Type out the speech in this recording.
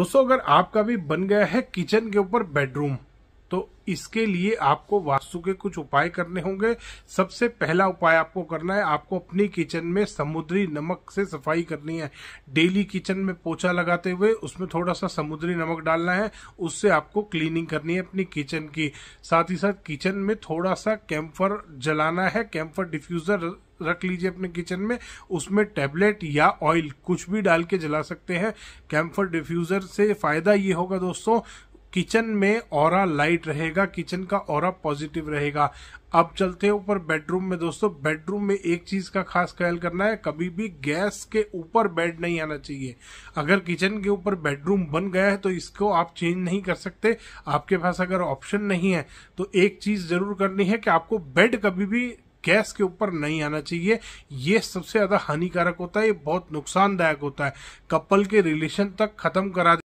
दोस्तों अगर आपका भी बन गया है किचन के ऊपर बेडरूम तो इसके लिए आपको वास्तु के कुछ उपाय करने होंगे सबसे पहला उपाय आपको करना है आपको अपनी किचन में समुद्री नमक से सफाई करनी है डेली किचन में पोछा लगाते हुए उसमें थोड़ा सा समुद्री नमक डालना है उससे आपको क्लीनिंग करनी है अपनी किचन की साथ ही साथ किचन में थोड़ा सा कैम्फर जलाना है कैम्फर डिफ्यूज़र रख लीजिए अपने किचन में उसमें टैबलेट या ऑयल कुछ भी डाल के जला सकते हैं कैम्फर डिफ्यूज़र से फ़ायदा ये होगा दोस्तों किचन में और लाइट रहेगा किचन का और पॉजिटिव रहेगा अब चलते हैं ऊपर बेडरूम में दोस्तों बेडरूम में एक चीज का खास ख्याल करना है कभी भी गैस के ऊपर बेड नहीं आना चाहिए अगर किचन के ऊपर बेडरूम बन गया है तो इसको आप चेंज नहीं कर सकते आपके पास अगर ऑप्शन नहीं है तो एक चीज जरूर करनी है कि आपको बेड कभी भी गैस के ऊपर नहीं आना चाहिए ये सबसे ज्यादा हानिकारक होता है ये बहुत नुकसानदायक होता है कपल के रिलेशन तक खत्म करा